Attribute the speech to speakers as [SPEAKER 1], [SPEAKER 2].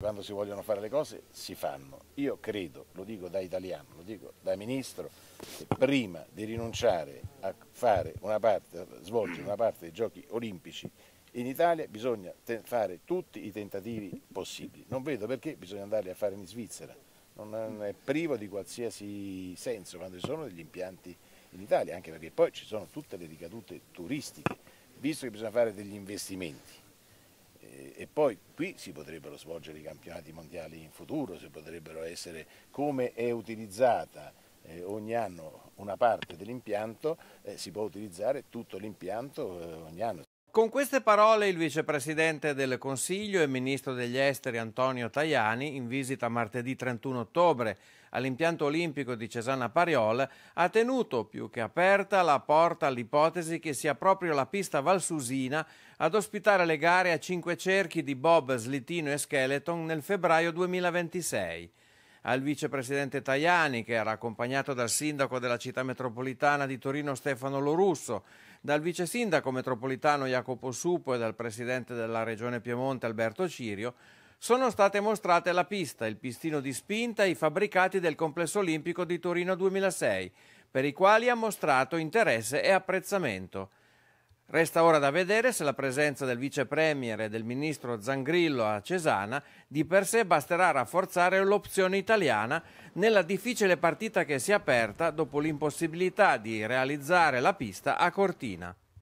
[SPEAKER 1] Quando si vogliono fare le cose si fanno. Io credo, lo dico da italiano, lo dico da ministro, che prima di rinunciare a, parte, a svolgere una parte dei giochi olimpici in Italia bisogna fare tutti i tentativi possibili. Non vedo perché bisogna andarli a fare in Svizzera. Non è privo di qualsiasi senso quando ci sono degli impianti in Italia, anche perché poi ci sono tutte le ricadute turistiche, visto che bisogna fare degli investimenti e poi qui si potrebbero svolgere i campionati mondiali in futuro, si potrebbero essere come è utilizzata eh, ogni anno una parte dell'impianto, eh, si può utilizzare tutto l'impianto eh, ogni anno.
[SPEAKER 2] Con queste parole il vicepresidente del Consiglio e ministro degli esteri Antonio Tajani, in visita martedì 31 ottobre all'impianto olimpico di Cesana Pariol, ha tenuto più che aperta la porta all'ipotesi che sia proprio la pista valsusina ad ospitare le gare a cinque cerchi di bob, slitino e skeleton nel febbraio 2026 al vicepresidente Tajani, che era accompagnato dal sindaco della città metropolitana di Torino Stefano Lorusso dal vice sindaco metropolitano Jacopo Supo e dal presidente della regione Piemonte Alberto Cirio, sono state mostrate la pista, il pistino di spinta e i fabbricati del complesso olimpico di Torino 2006, per i quali ha mostrato interesse e apprezzamento. Resta ora da vedere se la presenza del vice premier e del ministro Zangrillo a Cesana di per sé basterà a rafforzare l'opzione italiana nella difficile partita che si è aperta dopo l'impossibilità di realizzare la pista a Cortina.